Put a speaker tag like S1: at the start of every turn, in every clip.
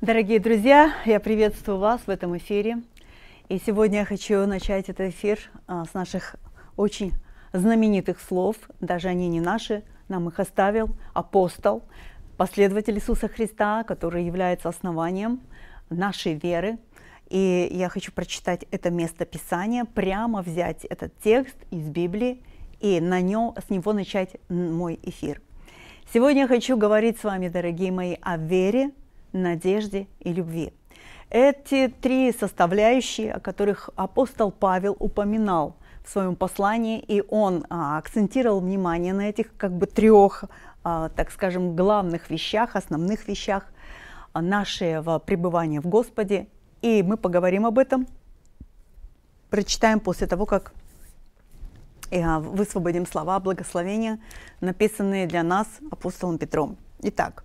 S1: Дорогие друзья, я приветствую вас в этом эфире. И сегодня я хочу начать этот эфир а, с наших очень знаменитых слов, даже они не наши, нам их оставил апостол, последователь Иисуса Христа, который является основанием нашей веры. И я хочу прочитать это место Писания, прямо взять этот текст из Библии и на нем, с него начать мой эфир. Сегодня я хочу говорить с вами, дорогие мои, о вере, надежде и любви. Эти три составляющие, о которых апостол Павел упоминал своем послании, и он а, акцентировал внимание на этих как бы трех, а, так скажем, главных вещах, основных вещах а, нашего пребывания в Господе. И мы поговорим об этом, прочитаем после того, как э, высвободим слова благословения, написанные для нас апостолом Петром. Итак,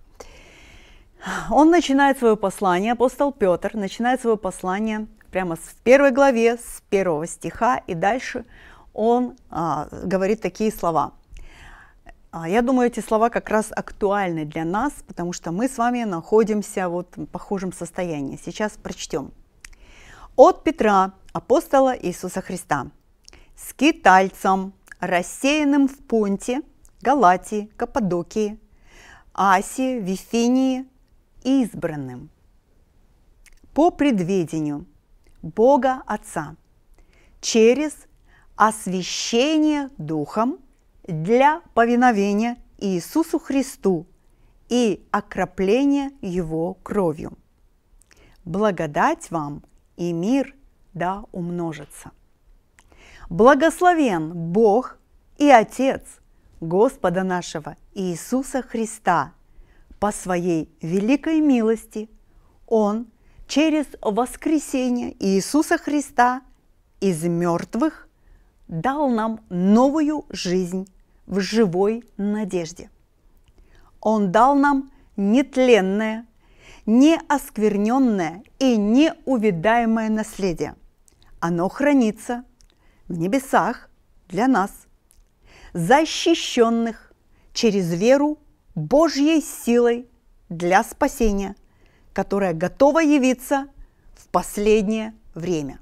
S1: он начинает свое послание, апостол Петр начинает свое послание – прямо в первой главе, с первого стиха и дальше он а, говорит такие слова. А, я думаю, эти слова как раз актуальны для нас, потому что мы с вами находимся вот в похожем состоянии. Сейчас прочтем. От Петра, апостола Иисуса Христа, с Китальцем, рассеянным в Понте, Галатии, Каппадокии, Асии, Вифинии, избранным – по предведению Бога Отца через освящение Духом для повиновения Иисусу Христу и окропления Его кровью. Благодать вам и мир да умножится. Благословен Бог и Отец Господа нашего Иисуса Христа. По своей великой милости Он – через воскресение Иисуса Христа из мертвых дал нам новую жизнь в живой надежде. Он дал нам нетленное, неоскверненное и неувидаемое наследие. Оно хранится в небесах для нас, защищенных через веру Божьей силой для спасения – которая готова явиться в последнее время.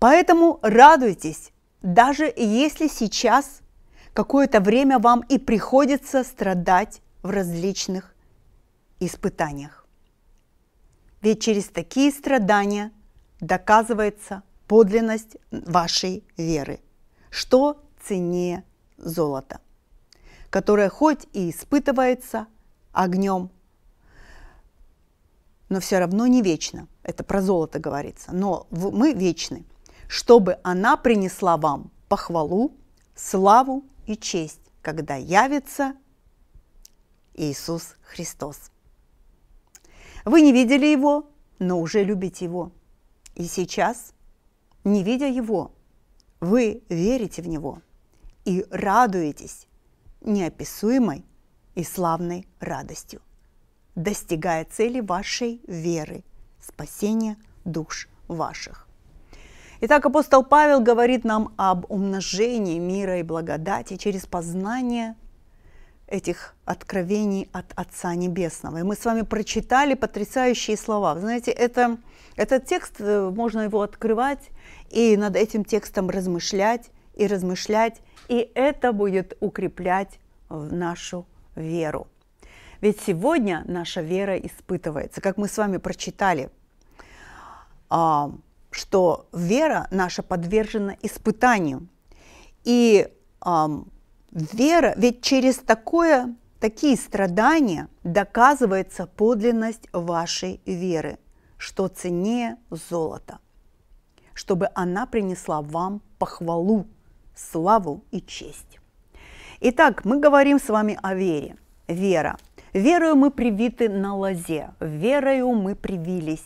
S1: Поэтому радуйтесь, даже если сейчас какое-то время вам и приходится страдать в различных испытаниях. Ведь через такие страдания доказывается подлинность вашей веры, что ценнее золота, которое хоть и испытывается огнем но все равно не вечно. Это про золото говорится. Но мы вечны, чтобы она принесла вам похвалу, славу и честь, когда явится Иисус Христос. Вы не видели Его, но уже любите Его. И сейчас, не видя Его, вы верите в Него и радуетесь неописуемой и славной радостью достигая цели вашей веры – спасения душ ваших. Итак, апостол Павел говорит нам об умножении мира и благодати через познание этих откровений от Отца Небесного. И мы с вами прочитали потрясающие слова. Вы знаете, это, этот текст, э, можно его открывать и над этим текстом размышлять и размышлять, и это будет укреплять нашу веру. Ведь сегодня наша вера испытывается, как мы с вами прочитали, а, что вера наша подвержена испытанию. И а, вера, ведь через такое, такие страдания доказывается подлинность вашей веры, что ценнее золота, чтобы она принесла вам похвалу, славу и честь. Итак, мы говорим с вами о вере. Вера Верою мы привиты на лозе, верою мы привились.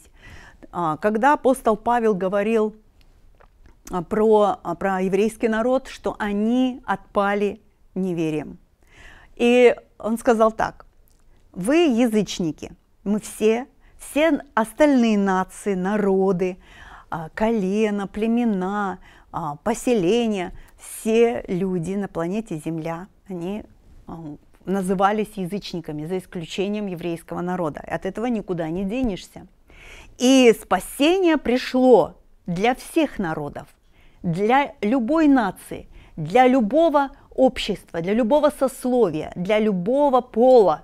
S1: А, когда апостол Павел говорил а, про, а, про еврейский народ, что они отпали неверием. И он сказал так, вы язычники, мы все, все остальные нации, народы, колена, племена, поселения, все люди на планете Земля, они назывались язычниками, за исключением еврейского народа. От этого никуда не денешься. И спасение пришло для всех народов, для любой нации, для любого общества, для любого сословия, для любого пола.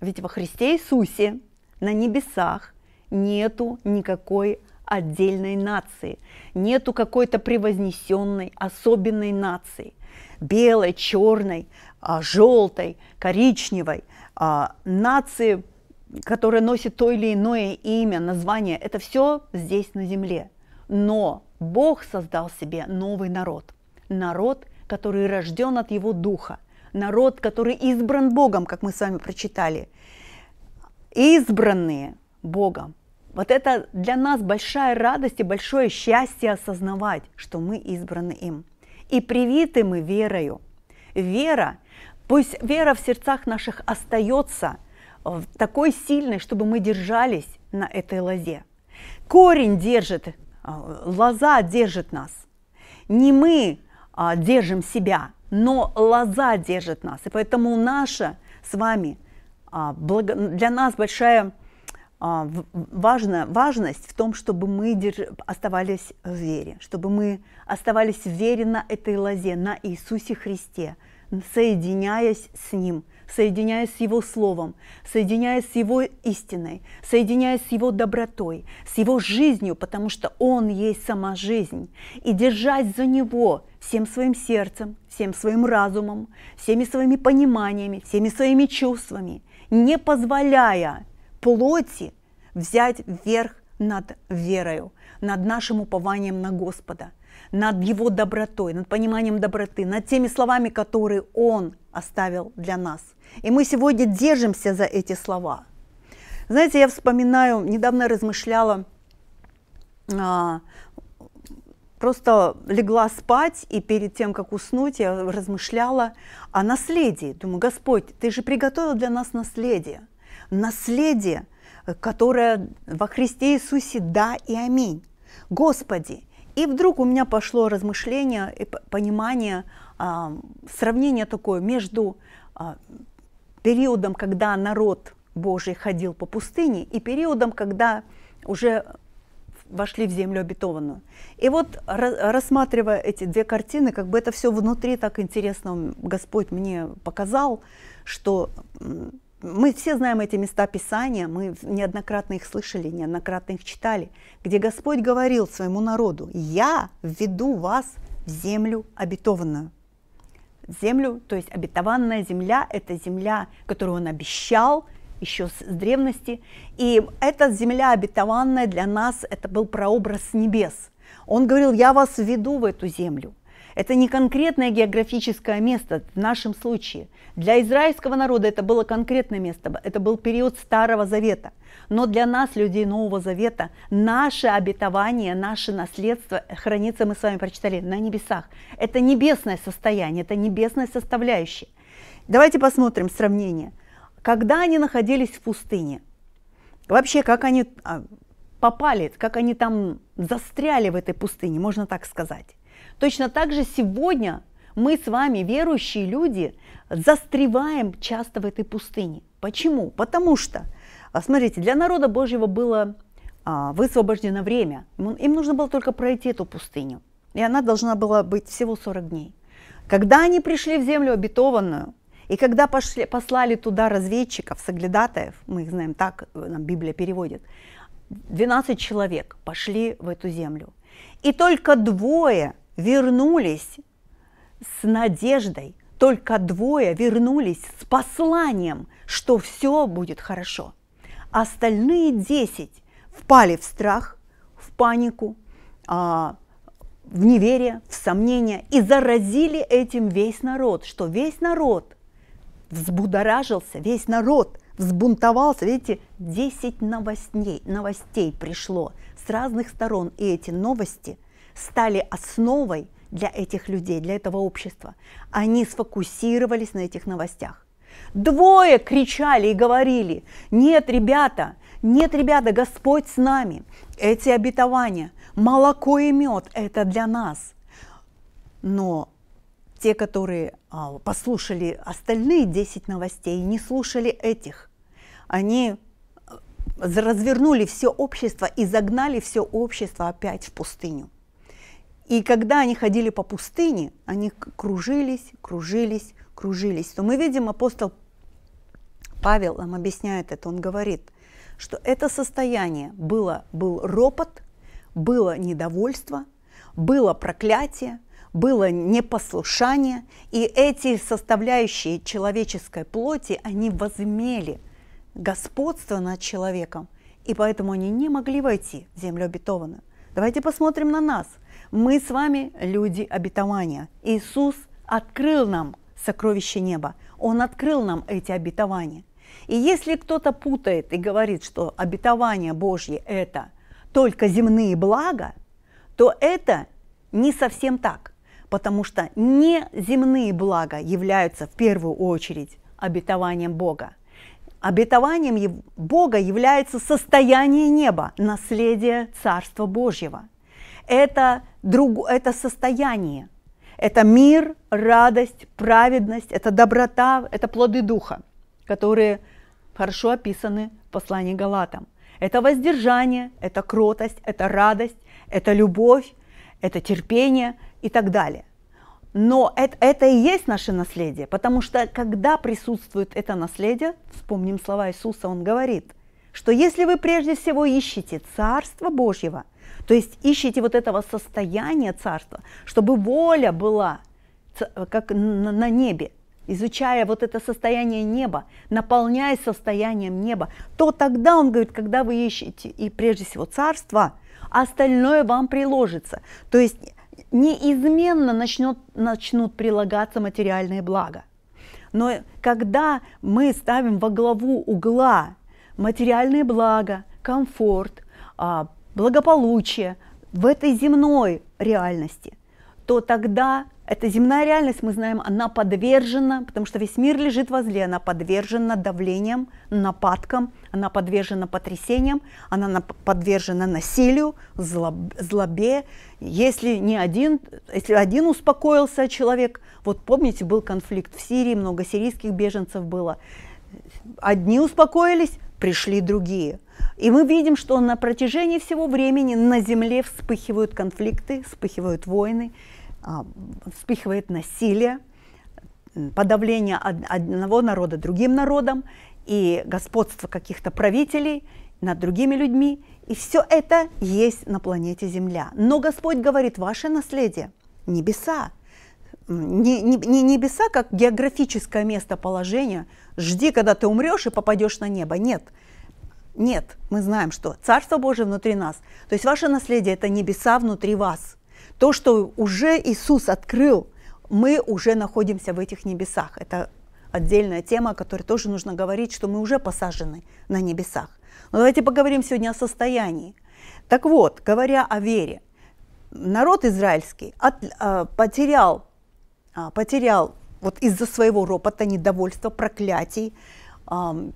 S1: Ведь во Христе Иисусе на небесах нету никакой отдельной нации, нету какой-то превознесенной, особенной нации, белой, черной, а, желтой, коричневой, а, нации, которая носит то или иное имя, название, это все здесь на земле. Но Бог создал себе новый народ, народ, который рожден от его духа, народ, который избран Богом, как мы с вами прочитали. Избранные Богом. Вот это для нас большая радость и большое счастье осознавать, что мы избраны им. И привиты мы верою. Вера Пусть вера в сердцах наших остается э, такой сильной, чтобы мы держались на этой лозе. Корень держит, э, лоза держит нас. Не мы а, держим себя, но лоза держит нас. И поэтому наша с вами а, для нас большая а, важная важность в том, чтобы мы оставались в вере, чтобы мы оставались в вере на этой лозе, на Иисусе Христе – соединяясь с Ним, соединяясь с Его Словом, соединяясь с Его истиной, соединяясь с Его добротой, с Его жизнью, потому что Он есть сама жизнь, и держась за Него всем своим сердцем, всем своим разумом, всеми своими пониманиями, всеми своими чувствами, не позволяя плоти взять верх над верою, над нашим упованием на Господа – над его добротой, над пониманием доброты, над теми словами, которые он оставил для нас. И мы сегодня держимся за эти слова. Знаете, я вспоминаю, недавно размышляла, а, просто легла спать, и перед тем, как уснуть, я размышляла о наследии. Думаю, Господь, Ты же приготовил для нас наследие. Наследие, которое во Христе Иисусе да и аминь. Господи, и вдруг у меня пошло размышление и понимание, а, сравнение такое между а, периодом, когда народ Божий ходил по пустыне, и периодом, когда уже вошли в землю обетованную. И вот рассматривая эти две картины, как бы это все внутри так интересно Господь мне показал, что мы все знаем эти места Писания, мы неоднократно их слышали, неоднократно их читали, где Господь говорил своему народу, «Я введу вас в землю обетованную». Землю, то есть обетованная земля, это земля, которую Он обещал еще с древности. И эта земля обетованная для нас, это был прообраз небес. Он говорил, я вас введу в эту землю. Это не конкретное географическое место в нашем случае. Для израильского народа это было конкретное место, это был период Старого Завета. Но для нас, людей Нового Завета, наше обетование, наше наследство э, хранится, мы с вами прочитали, на небесах. Это небесное состояние, это небесная составляющая. Давайте посмотрим сравнение. Когда они находились в пустыне? Вообще, как они а, попали, как они там застряли в этой пустыне, можно так сказать. Точно так же сегодня мы с вами, верующие люди, застреваем часто в этой пустыне. Почему? Потому что, а, смотрите, для народа Божьего было а, высвобождено время. Им нужно было только пройти эту пустыню. И она должна была быть всего 40 дней. Когда они пришли в землю обетованную, и когда пошли, послали туда разведчиков, соглядатаев, мы их знаем так, э, нам Библия переводит, 12 человек пошли в эту землю. И только двое вернулись с надеждой, только двое вернулись с посланием, что все будет хорошо. Остальные десять впали в страх, в панику, а, в неверие, в сомнения и заразили этим весь народ, что весь народ взбудоражился, весь народ взбунтовался. Видите, 10 новостей, новостей пришло с разных сторон, и эти новости – стали основой для этих людей, для этого общества. Они сфокусировались на этих новостях. Двое кричали и говорили, нет, ребята, нет, ребята, Господь с нами. Эти обетования, молоко и мед, это для нас. Но те, которые а, послушали остальные 10 новостей, и не слушали этих, они а, развернули все общество и загнали все общество опять в пустыню. И когда они ходили по пустыне, они кружились, кружились, кружились. То мы видим, апостол Павел нам объясняет это, он говорит, что это состояние было, был ропот, было недовольство, было проклятие, было непослушание, и эти составляющие человеческой плоти, они возмели господство над человеком, и поэтому они не могли войти в землю обетованную. Давайте посмотрим на нас – мы с вами люди обетования. Иисус открыл нам сокровище неба. Он открыл нам эти обетования. И если кто-то путает и говорит, что обетование Божье – это только земные блага, то это не совсем так, потому что не земные блага являются в первую очередь обетованием Бога. Обетованием Бога является состояние неба, наследие Царства Божьего – это, друг, это состояние, это мир, радость, праведность, это доброта, это плоды духа, которые хорошо описаны в послании Галатам. Это воздержание, это кротость, это радость, это любовь, это терпение и так далее. Но это, это и есть наше наследие, потому что когда присутствует это наследие, вспомним слова Иисуса, Он говорит, что если вы прежде всего ищете Царство Божьего то есть ищите вот этого состояния царства, чтобы воля была как на небе, изучая вот это состояние неба, наполняясь состоянием неба, то тогда, он говорит, когда вы ищете и прежде всего царство, остальное вам приложится. То есть неизменно начнет, начнут прилагаться материальные блага. Но когда мы ставим во главу угла материальные блага, комфорт, а, благополучие в этой земной реальности, то тогда эта земная реальность, мы знаем, она подвержена, потому что весь мир лежит возле, она подвержена давлением, нападкам, она подвержена потрясениям, она подвержена насилию, злоб, злобе. Если не один, если один успокоился человек, вот помните, был конфликт в Сирии, много сирийских беженцев было. Одни успокоились, пришли другие – и мы видим, что на протяжении всего времени на Земле вспыхивают конфликты, вспыхивают войны, а, вспыхивает насилие, подавление одного народа другим народом и господство каких-то правителей над другими людьми. И все это есть на планете Земля. Но Господь говорит, ваше наследие – небеса. Не, не, не небеса как географическое местоположение. Жди, когда ты умрешь и попадешь на небо. Нет, нет, мы знаем, что Царство Божие внутри нас. То есть ваше наследие – это небеса внутри вас. То, что уже Иисус открыл, мы уже находимся в этих небесах. Это отдельная тема, о которой тоже нужно говорить, что мы уже посажены на небесах. Но давайте поговорим сегодня о состоянии. Так вот, говоря о вере, народ израильский от, э, потерял, э, потерял вот из-за своего ропота, недовольства, проклятий, э,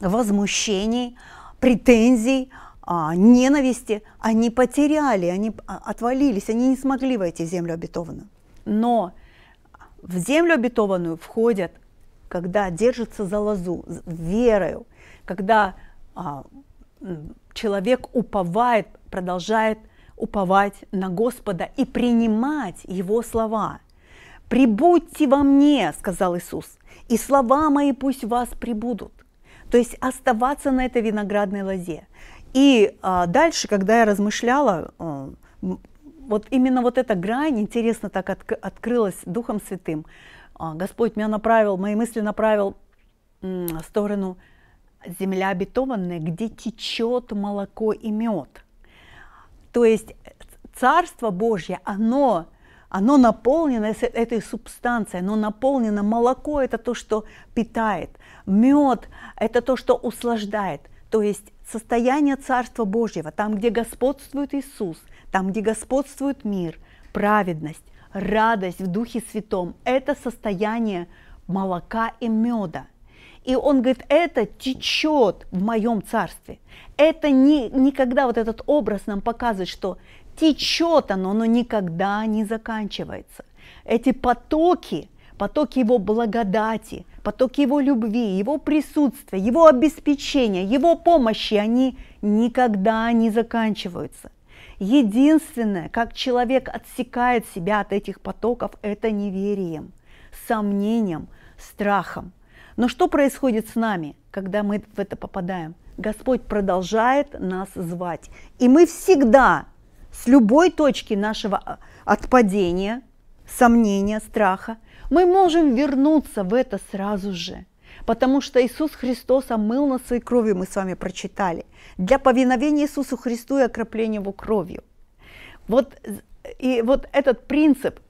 S1: возмущений, претензий, а, ненависти, они потеряли, они а, отвалились, они не смогли войти в землю обетованную. Но в землю обетованную входят, когда держатся за лозу, верою, когда а, человек уповает, продолжает уповать на Господа и принимать Его слова. «Прибудьте во мне», — сказал Иисус, — «и слова мои пусть вас прибудут». То есть оставаться на этой виноградной лозе. И а, дальше, когда я размышляла, э, вот именно вот эта грань интересно так от, открылась Духом Святым. А, Господь меня направил, мои мысли направил в сторону земля обетованная, где течет молоко и мед. То есть э, Царство Божье, оно оно наполнено этой субстанцией, оно наполнено. Молоко – это то, что питает, мед – это то, что услаждает. То есть состояние Царства Божьего, там, где господствует Иисус, там, где господствует мир, праведность, радость в Духе Святом – это состояние молока и меда – и он говорит, это течет в моем царстве. Это не, никогда вот этот образ нам показывает, что течет оно, но никогда не заканчивается. Эти потоки, потоки его благодати, потоки его любви, его присутствия, его обеспечения, его помощи, они никогда не заканчиваются. Единственное, как человек отсекает себя от этих потоков, это неверием, сомнением, страхом – но что происходит с нами, когда мы в это попадаем? Господь продолжает нас звать. И мы всегда с любой точки нашего а, отпадения, сомнения, страха, мы можем вернуться в это сразу же. Потому что Иисус Христос омыл нас своей кровью, мы с вами прочитали, для повиновения Иисусу Христу и окропления его кровью. Вот, и вот этот принцип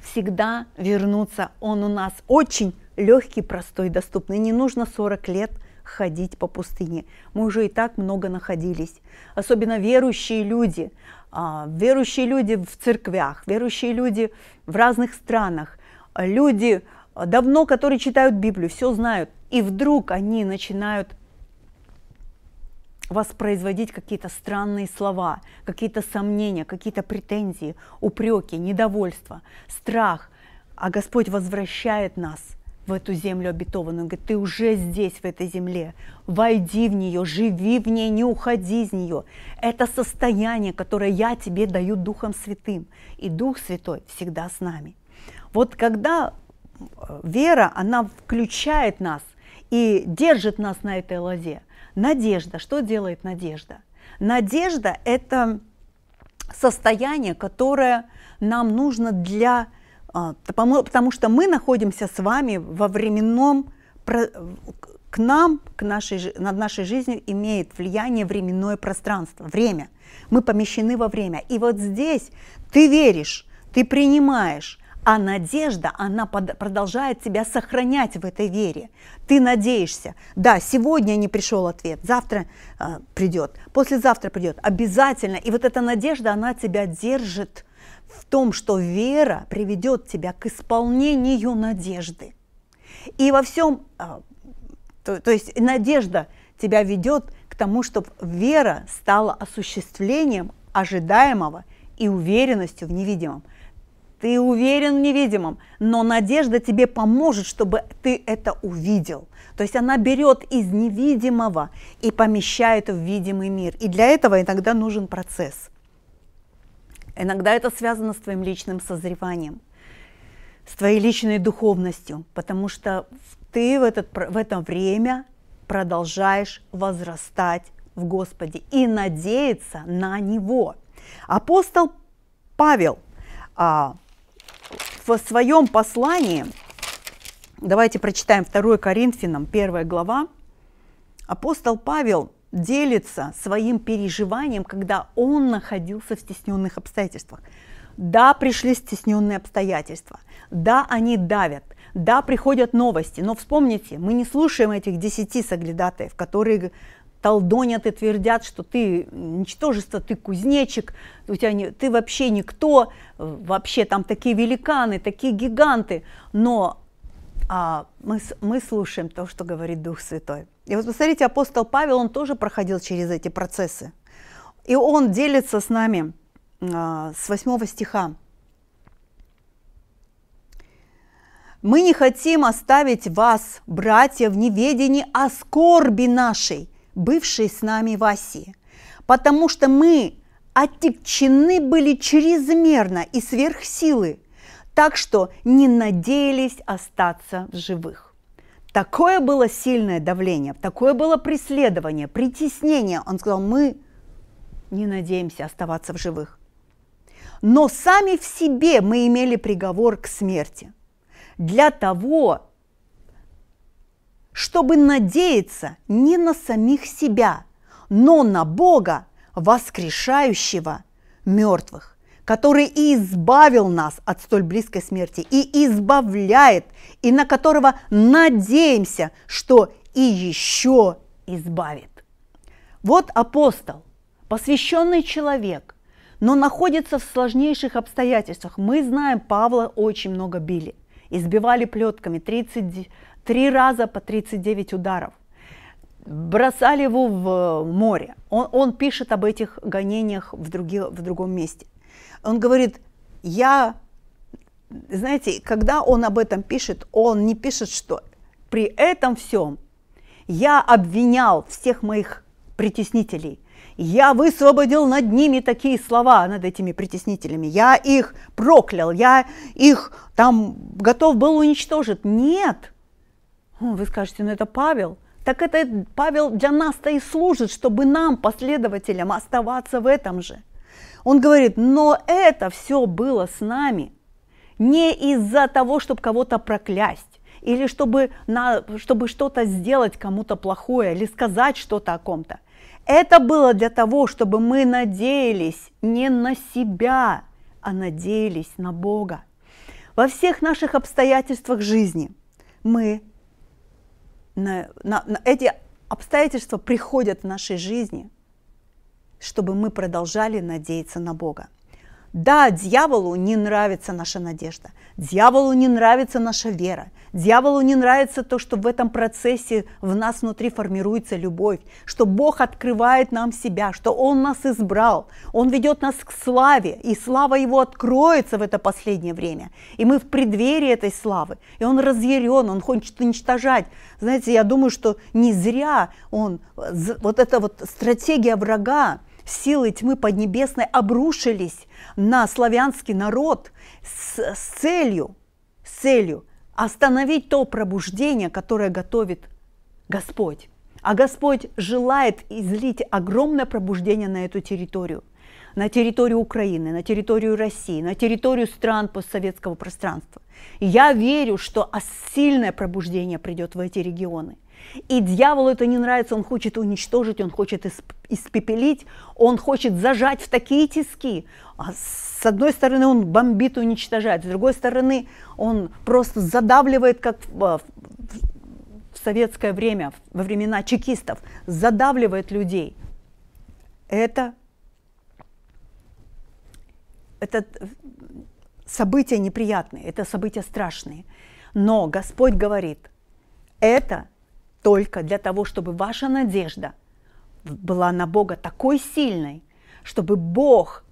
S1: всегда вернуться, он у нас очень легкий, простой, доступный. Не нужно 40 лет ходить по пустыне. Мы уже и так много находились. Особенно верующие люди, а, верующие люди в церквях, верующие люди в разных странах, люди а, давно, которые читают Библию, все знают. И вдруг они начинают воспроизводить какие-то странные слова, какие-то сомнения, какие-то претензии, упреки, недовольство, страх. А Господь возвращает нас – в эту землю обетованную. Он говорит, ты уже здесь, в этой земле. Войди в нее, живи в ней, не уходи из нее. Это состояние, которое я тебе даю Духом Святым. И Дух Святой всегда с нами. Вот когда э, вера, она включает нас и держит нас на этой лозе. Надежда, что делает надежда? Надежда – это состояние, которое нам нужно для а, потому что мы находимся с вами во временном, к нам, к нашей, над нашей жизнью имеет влияние временное пространство, время. Мы помещены во время. И вот здесь ты веришь, ты принимаешь, а надежда, она под, продолжает тебя сохранять в этой вере. Ты надеешься. Да, сегодня не пришел ответ, завтра э, придет, послезавтра придет, обязательно. И вот эта надежда, она тебя держит в том, что вера приведет тебя к исполнению надежды. И во всем, а, то, то есть надежда тебя ведет к тому, чтобы вера стала осуществлением ожидаемого и уверенностью в невидимом. Ты уверен в невидимом, но надежда тебе поможет, чтобы ты это увидел. То есть она берет из невидимого и помещает в видимый мир. И для этого иногда нужен процесс – Иногда это связано с твоим личным созреванием, с твоей личной духовностью, потому что ты в, этот, в это время продолжаешь возрастать в Господе и надеяться на Него. Апостол Павел а, в своем послании, давайте прочитаем 2 Коринфянам, 1 глава, апостол Павел – делится своим переживанием, когда он находился в стесненных обстоятельствах. Да, пришли стесненные обстоятельства. Да, они давят. Да, приходят новости. Но вспомните, мы не слушаем этих десяти соглядатаев, которые толдонят и твердят, что ты ничтожество, ты кузнечик, у тебя не, ты вообще никто, вообще там такие великаны, такие гиганты. Но а, мы, мы слушаем то, что говорит Дух Святой. И вот посмотрите, апостол Павел, он тоже проходил через эти процессы. И он делится с нами а, с 8 стиха. Мы не хотим оставить вас, братья, в неведении о скорби нашей, бывшей с нами в Асии, потому что мы отягчены были чрезмерно и сверх силы, так что не надеялись остаться в живых. Такое было сильное давление, такое было преследование, притеснение. Он сказал, мы не надеемся оставаться в живых. Но сами в себе мы имели приговор к смерти. Для того, чтобы надеяться не на самих себя, но на Бога, воскрешающего мертвых который и избавил нас от столь близкой смерти, и избавляет, и на которого надеемся, что и еще избавит. Вот апостол, посвященный человек, но находится в сложнейших обстоятельствах. Мы знаем, Павла очень много били, избивали плетками 33 раза по 39 ударов бросали его в море. Он, он пишет об этих гонениях в, други, в другом месте. Он говорит, я, знаете, когда он об этом пишет, он не пишет, что при этом всем я обвинял всех моих притеснителей. Я высвободил над ними такие слова, над этими притеснителями. Я их проклял, я их там готов был уничтожить. Нет. Вы скажете, ну это Павел. Так это Павел для нас-то и служит, чтобы нам, последователям, оставаться в этом же – он говорит, но это все было с нами не из-за того, чтобы кого-то проклясть или чтобы, на, чтобы что-то сделать кому-то плохое или сказать что-то о ком-то. Это было для того, чтобы мы надеялись не на себя, а надеялись на Бога. Во всех наших обстоятельствах жизни мы на, на, на эти обстоятельства приходят в нашей жизни чтобы мы продолжали надеяться на Бога. Да, дьяволу не нравится наша надежда, дьяволу не нравится наша вера, дьяволу не нравится то, что в этом процессе в нас внутри формируется любовь, что Бог открывает нам себя, что Он нас избрал, Он ведет нас к славе, и слава Его откроется в это последнее время. И мы в преддверии этой славы, и Он разъярен, Он хочет уничтожать. Знаете, я думаю, что не зря Он, э, вот эта вот стратегия врага, силы тьмы Поднебесной обрушились на славянский народ с, с целью, с целью остановить то пробуждение, которое готовит Господь. А Господь желает излить огромное пробуждение на эту территорию, на территорию Украины, на территорию России, на территорию стран постсоветского пространства. я верю, что сильное пробуждение придет в эти регионы. И дьяволу это не нравится, он хочет уничтожить, он хочет испепелить, он хочет зажать в такие тиски. А с одной стороны он бомбит, уничтожает, с другой стороны он просто задавливает, как в, а, в советское время, во времена чекистов, задавливает людей. Это, это э, события неприятные, это события страшные. Но Господь говорит, это – только для того, чтобы ваша надежда была на Бога такой сильной, чтобы Бог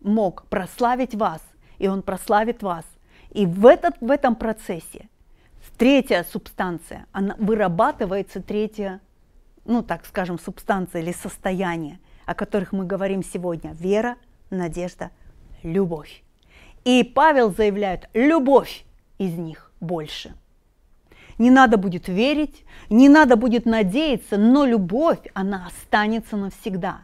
S1: мог прославить вас, и Он прославит вас. И в, этот, в этом процессе третья субстанция, она вырабатывается третья, ну так скажем, субстанция или состояние, о которых мы говорим сегодня. Вера, надежда, любовь. И Павел заявляет, любовь из них больше – не надо будет верить, не надо будет надеяться, но любовь, она останется навсегда.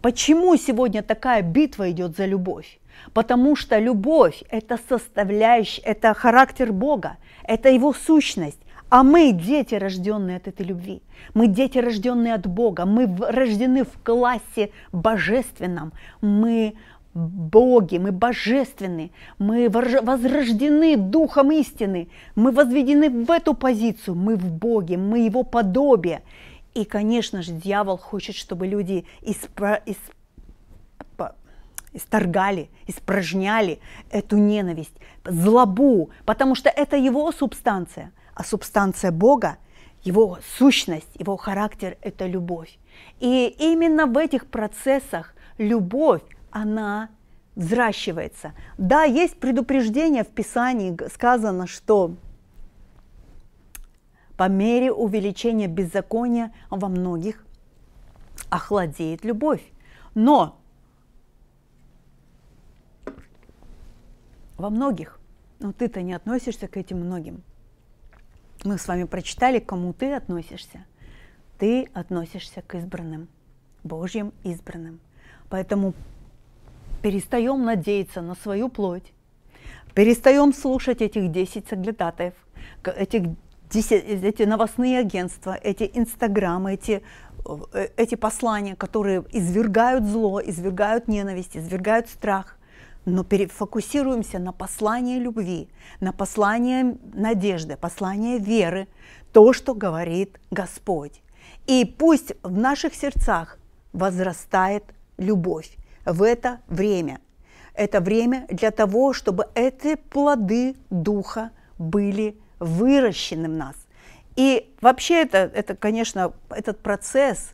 S1: Почему сегодня такая битва идет за любовь? Потому что любовь – это составляющая, это характер Бога, это его сущность. А мы дети, рожденные от этой любви. Мы дети, рожденные от Бога. Мы рождены в классе божественном. Мы боги, мы божественны, мы возрождены духом истины, мы возведены в эту позицию, мы в Боге, мы его подобие. И, конечно же, дьявол хочет, чтобы люди испро... исп... исторгали, испражняли эту ненависть, злобу, потому что это его субстанция, а субстанция Бога, его сущность, его характер – это любовь. И именно в этих процессах любовь она взращивается. Да, есть предупреждение в Писании, сказано, что по мере увеличения беззакония во многих охладеет любовь. Но во многих, но ты-то не относишься к этим многим. Мы с вами прочитали, к кому ты относишься. Ты относишься к избранным, Божьим избранным. Поэтому перестаем надеяться на свою плоть, перестаем слушать этих 10 соглядатаев, этих 10, эти новостные агентства, эти инстаграмы, эти, э, эти послания, которые извергают зло, извергают ненависть, извергают страх. Но перефокусируемся на послание любви, на послание надежды, послание веры, то, что говорит Господь. И пусть в наших сердцах возрастает любовь в это время. Это время для того, чтобы эти плоды духа были выращены в нас. И вообще это, это конечно, этот процесс,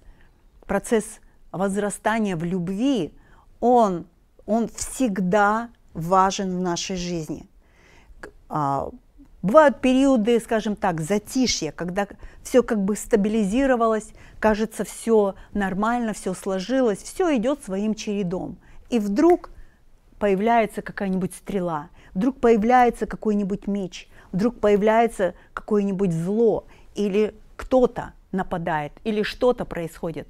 S1: процесс возрастания в любви, он, он всегда важен в нашей жизни. А, бывают периоды, скажем так, затишья, когда все как бы стабилизировалось, Кажется, все нормально, все сложилось, все идет своим чередом. И вдруг появляется какая-нибудь стрела, вдруг появляется какой-нибудь меч, вдруг появляется какое-нибудь зло, или кто-то нападает, или что-то происходит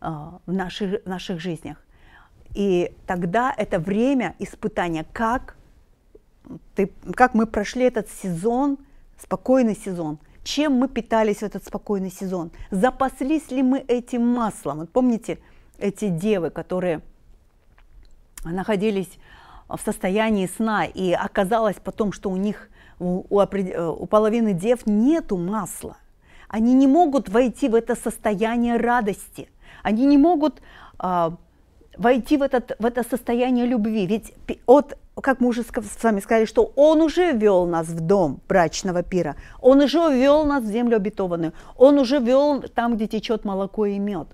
S1: а, в, наших, в наших жизнях. И тогда это время испытания, как, ты, как мы прошли этот сезон, спокойный сезон – чем мы питались в этот спокойный сезон, запаслись ли мы этим маслом. Вот помните эти девы, которые находились в состоянии сна, и оказалось потом, что у них, у, у, э, у половины дев нету масла. Они не могут войти в это состояние радости. Они не могут а, войти в, этот, в это состояние любви. Ведь от, как мы уже с вами сказали, что Он уже вел нас в дом брачного пира, Он уже вел нас в землю обетованную, Он уже вел там, где течет молоко и мед.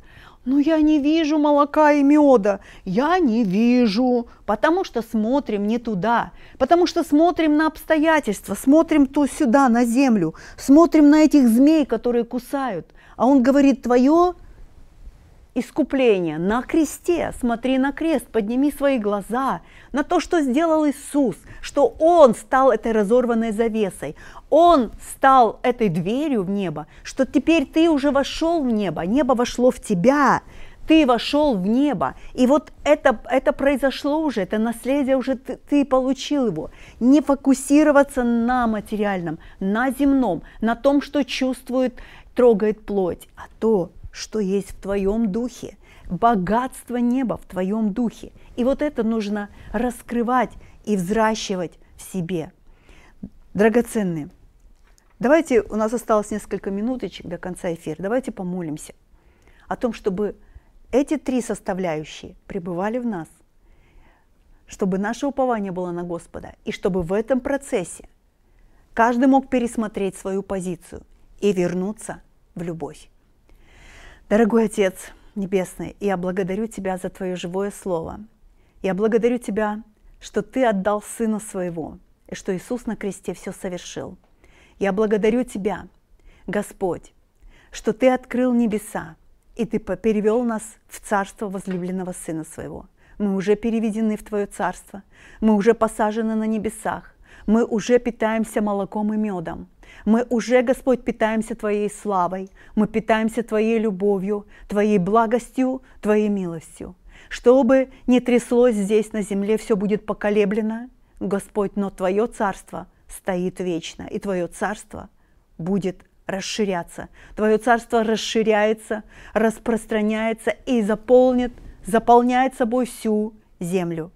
S1: Но я не вижу молока и меда, я не вижу, потому что смотрим не туда, потому что смотрим на обстоятельства, смотрим то сюда, на землю, смотрим на этих змей, которые кусают. А он говорит, твое искупление на кресте. Смотри на крест, подними свои глаза на то, что сделал Иисус, что Он стал этой разорванной завесой, Он стал этой дверью в небо, что теперь ты уже вошел в небо, небо вошло в тебя, ты вошел в небо. И вот это, это произошло уже, это наследие уже ты, ты получил его. Не фокусироваться на материальном, на земном, на том, что чувствует, трогает плоть, а то, что есть в твоем духе, богатство неба в твоем духе. И вот это нужно раскрывать и взращивать в себе. Драгоценные, давайте, у нас осталось несколько минуточек до конца эфира, давайте помолимся о том, чтобы эти три составляющие пребывали в нас, чтобы наше упование было на Господа, и чтобы в этом процессе каждый мог пересмотреть свою позицию и вернуться в любовь. Дорогой Отец Небесный, я благодарю Тебя за Твое живое Слово. Я благодарю Тебя, что Ты отдал Сына Своего, и что Иисус на кресте все совершил. Я благодарю Тебя, Господь, что Ты открыл небеса, и Ты перевел нас в царство возлюбленного Сына Своего. Мы уже переведены в Твое царство, мы уже посажены на небесах, мы уже питаемся молоком и медом – мы уже, Господь, питаемся Твоей славой, мы питаемся Твоей любовью, Твоей благостью, Твоей милостью. Что бы ни тряслось здесь на земле, все будет поколеблено, Господь, но Твое царство стоит вечно, и Твое царство будет расширяться. Твое царство расширяется, распространяется и заполнит, заполняет собой всю землю.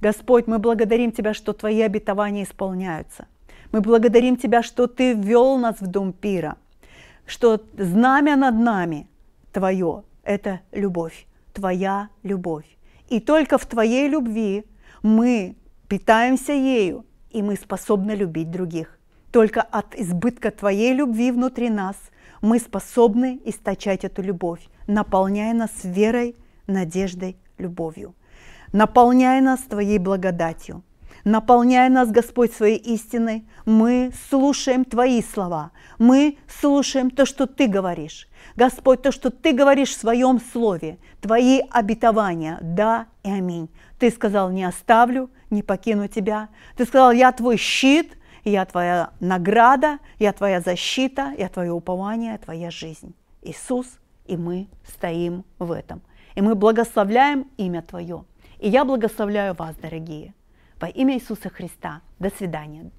S1: Господь, мы благодарим Тебя, что Твои обетования исполняются. Мы благодарим Тебя, что Ты ввел нас в дом пира, что знамя над нами Твое – это любовь, Твоя любовь. И только в Твоей любви мы питаемся ею, и мы способны любить других. Только от избытка Твоей любви внутри нас мы способны источать эту любовь, наполняя нас верой, надеждой, любовью. Наполняй нас Твоей благодатью – Наполняя нас, Господь, своей истиной, мы слушаем Твои слова, мы слушаем то, что Ты говоришь. Господь, то, что Ты говоришь в Своем Слове, Твои обетования, да и аминь. Ты сказал, не оставлю, не покину Тебя. Ты сказал, я Твой щит, я Твоя награда, я Твоя защита, я Твое упование, Твоя жизнь. Иисус, и мы стоим в этом. И мы благословляем имя Твое. И я благословляю вас, дорогие. Во имя Иисуса Христа. До свидания.